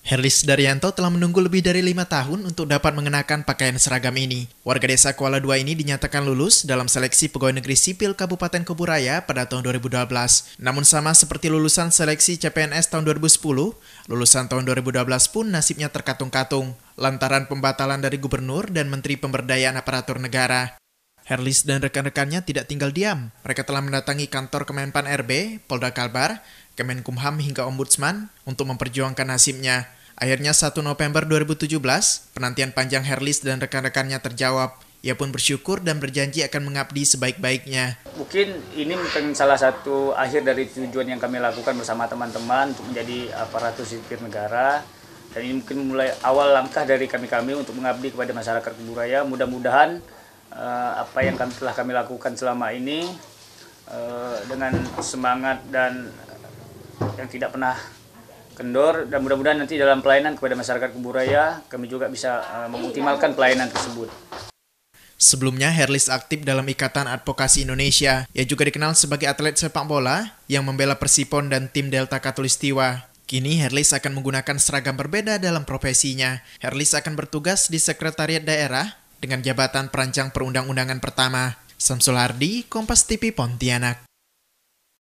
Herlis Daryanto telah menunggu lebih dari lima tahun untuk dapat mengenakan pakaian seragam ini. Warga desa Kuala Dua ini dinyatakan lulus dalam seleksi pegawai negeri sipil Kabupaten Kuburaya pada tahun 2012. Namun sama seperti lulusan seleksi CPNS tahun 2010, lulusan tahun 2012 pun nasibnya terkatung-katung lantaran pembatalan dari gubernur dan menteri pemberdayaan aparatur negara. Herlis dan rekan-rekannya tidak tinggal diam. Mereka telah mendatangi kantor Kemenpan RB, Polda Kalbar, Kemenkumham hingga Ombudsman untuk memperjuangkan nasibnya. Akhirnya 1 November 2017, penantian panjang Herlis dan rekan-rekannya terjawab. Ia pun bersyukur dan berjanji akan mengabdi sebaik-baiknya. Mungkin ini mungkin salah satu akhir dari tujuan yang kami lakukan bersama teman-teman untuk menjadi aparatur sipil negara. Dan ini mungkin mulai awal langkah dari kami-kami untuk mengabdi kepada masyarakat Kuburaya. Mudah-mudahan uh, apa yang kami, telah kami lakukan selama ini uh, dengan semangat dan yang tidak pernah kendor dan mudah-mudahan nanti dalam pelayanan kepada masyarakat Kuburaya kami juga bisa uh, mengoptimalkan pelayanan tersebut. Sebelumnya, Herlis aktif dalam Ikatan Advokasi Indonesia, ia juga dikenal sebagai atlet sepak bola yang membela Persipon dan tim Delta Katulistiwa. Kini Herlis akan menggunakan seragam berbeda dalam profesinya. Herlis akan bertugas di Sekretariat Daerah dengan jabatan perancang perundang-undangan pertama. Samsul Ardi, Kompas TV Pontianak.